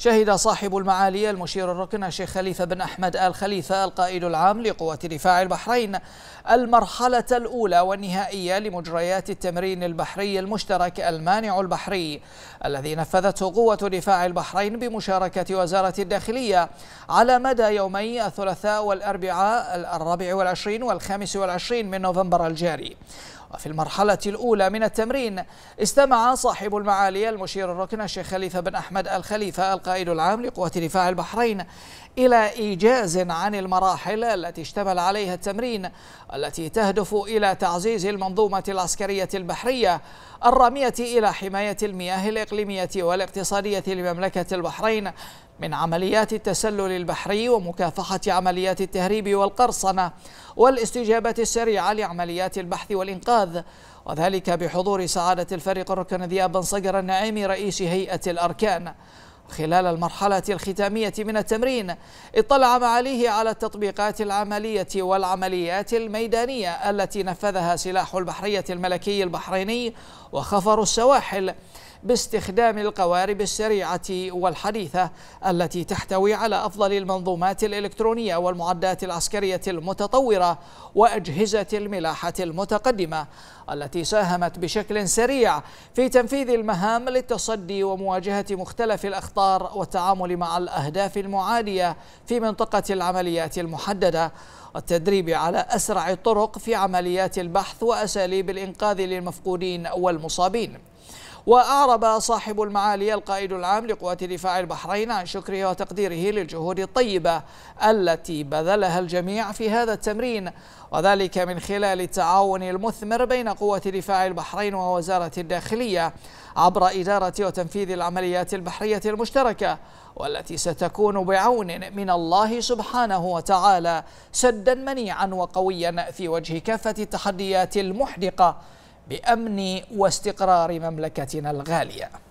شهد صاحب المعالي المشير الركن الشيخ خليفة بن أحمد آل خليفة القائد العام لقوة دفاع البحرين المرحلة الأولى والنهائية لمجريات التمرين البحري المشترك المانع البحري الذي نفذته قوة دفاع البحرين بمشاركة وزارة الداخلية على مدى يومي الثلاثاء والأربعاء الرابع والعشرين والخامس والعشرين من نوفمبر الجاري وفي المرحلة الأولى من التمرين استمع صاحب المعالي المشير الركن الشيخ خليفة بن أحمد الخليفة القائد العام لقوة دفاع البحرين إلى إيجاز عن المراحل التي اشتمل عليها التمرين التي تهدف إلى تعزيز المنظومة العسكرية البحرية الرامية إلى حماية المياه الإقليمية والاقتصادية لمملكة البحرين من عمليات التسلل البحري ومكافحة عمليات التهريب والقرصنة والاستجابة السريعة لعمليات البحث والإنقاذ وذلك بحضور سعادة الفريق الركن ذياب بن صقر النعيمي رئيس هيئة الأركان خلال المرحلة الختامية من التمرين اطلع معاليه على التطبيقات العملية والعمليات الميدانية التي نفذها سلاح البحرية الملكي البحريني وخفر السواحل باستخدام القوارب السريعة والحديثة التي تحتوي على أفضل المنظومات الإلكترونية والمعدات العسكرية المتطورة وأجهزة الملاحة المتقدمة التي ساهمت بشكل سريع في تنفيذ المهام للتصدي ومواجهة مختلف الأخطار والتعامل مع الأهداف المعادية في منطقة العمليات المحددة التدريب على أسرع الطرق في عمليات البحث وأساليب الإنقاذ للمفقودين والمصابين وأعرب صاحب المعالي القائد العام لقوات دفاع البحرين عن شكره وتقديره للجهود الطيبة التي بذلها الجميع في هذا التمرين وذلك من خلال التعاون المثمر بين قوة دفاع البحرين ووزارة الداخلية عبر إدارة وتنفيذ العمليات البحرية المشتركة والتي ستكون بعون من الله سبحانه وتعالى سدا منيعا وقويا في وجه كافة التحديات المحدقة بأمن واستقرار مملكتنا الغالية